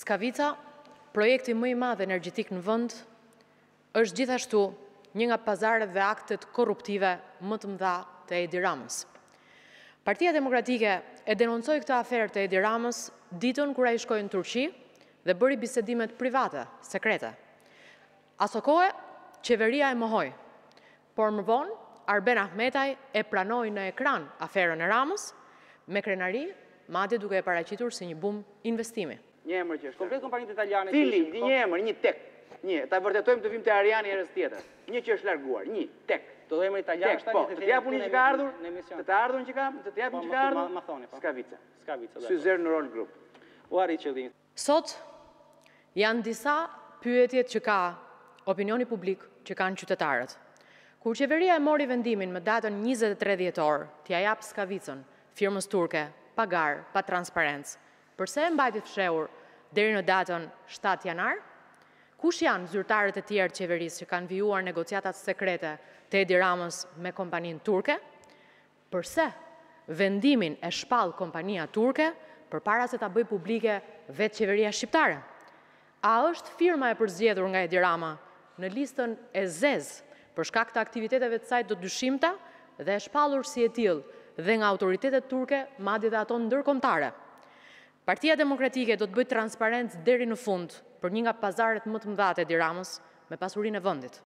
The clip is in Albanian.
Skavica, projekti mëj ma dhe energjitik në vënd, është gjithashtu një nga pazare dhe aktet korruptive më të mdha të Edi Ramës. Partia Demokratike e denoncoj këta afer të Edi Ramës ditën kura i shkojnë në Turqi dhe bëri bisedimet private, sekrete. Aso kohë, qeveria e mëhoj, por më vonë, Arben Ahmetaj e pranoj në ekran aferën e Ramës me krenari, madje duke e paracitur si një bum investimi. Një emër që është. Komplet kompanitë italiane që ishim... Cili, një po- emër, një tek. Një, ta vërtetojmë të vim të Ariani e rës tjetër. Një që është larguar, një tek. Të dojmë e italiane është po, ta një të të japun një që ka ardhur, të të ardhur një që ka, të të japun një që ka ardhur, s'ka vice. S'ka vice. Suzer në rol grup. U arri që dhimë. Sot, janë disa pyetjet që ka opinioni publik që kanë qytetarët. Kur qeveria e mori vendimin më datën 23 djetor, t'ja japë skavicën, firmës turke, pagar, pa transparentës, përse e mbajtë të fshehur deri në datën 7 janar? Kush janë zyrtarët e tjerë qeverisë që kanë vijuar negociatat sekrete të Edi Ramës me kompaninë turke? Përse vendimin e shpalë kompania turke për para se ta bëj publike vetë qeveria shqiptare? A është firma e përzjedur nga Edi Rama në listën e zezë për shkak të aktiviteteve të sajtë do të dyshimta dhe e shpalur si e tilë dhe nga autoritetet turke madi dhe ato ndërkomtare? Partia Demokratike do të bëjt transparent dheri në fund për një nga pazaret më të mdhate diramës me pasurin e vëndit.